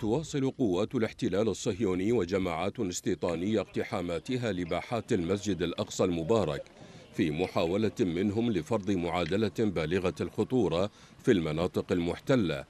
تواصل قوات الاحتلال الصهيوني وجماعات استيطانية اقتحاماتها لباحات المسجد الأقصى المبارك في محاولة منهم لفرض معادلة بالغة الخطورة في المناطق المحتلة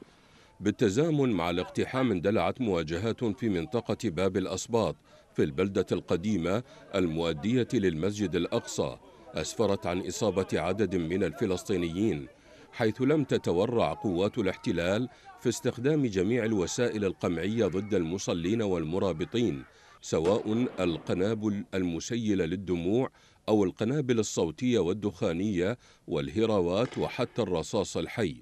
بالتزامن مع الاقتحام اندلعت مواجهات في منطقة باب الأسباط في البلدة القديمة المؤدية للمسجد الأقصى أسفرت عن إصابة عدد من الفلسطينيين حيث لم تتورع قوات الاحتلال في استخدام جميع الوسائل القمعية ضد المصلين والمرابطين سواء القنابل المسيلة للدموع أو القنابل الصوتية والدخانية والهراوات وحتى الرصاص الحي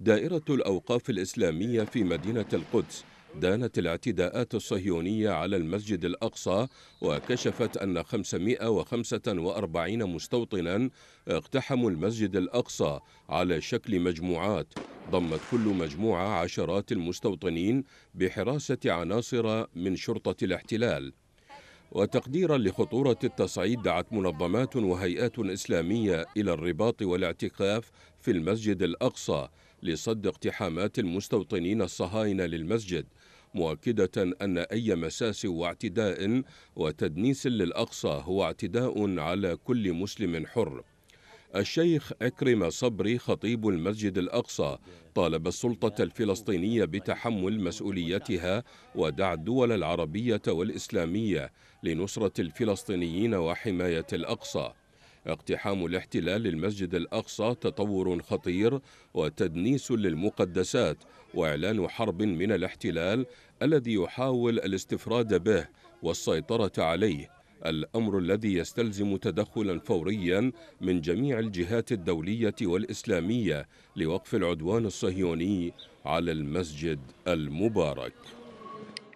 دائرة الأوقاف الإسلامية في مدينة القدس دانت الاعتداءات الصهيونية على المسجد الأقصى وكشفت أن 545 مستوطنا اقتحموا المسجد الأقصى على شكل مجموعات ضمت كل مجموعة عشرات المستوطنين بحراسة عناصر من شرطة الاحتلال وتقديرا لخطورة التصعيد دعت منظمات وهيئات إسلامية إلى الرباط والاعتكاف في المسجد الأقصى لصد اقتحامات المستوطنين الصهاينة للمسجد مؤكدة أن أي مساس واعتداء وتدنيس للأقصى هو اعتداء على كل مسلم حر الشيخ أكرم صبري خطيب المسجد الأقصى طالب السلطة الفلسطينية بتحمل مسؤوليتها ودع الدول العربية والإسلامية لنصرة الفلسطينيين وحماية الأقصى اقتحام الاحتلال للمسجد الأقصى تطور خطير وتدنيس للمقدسات وإعلان حرب من الاحتلال الذي يحاول الاستفراد به والسيطرة عليه الأمر الذي يستلزم تدخلا فوريا من جميع الجهات الدولية والإسلامية لوقف العدوان الصهيوني على المسجد المبارك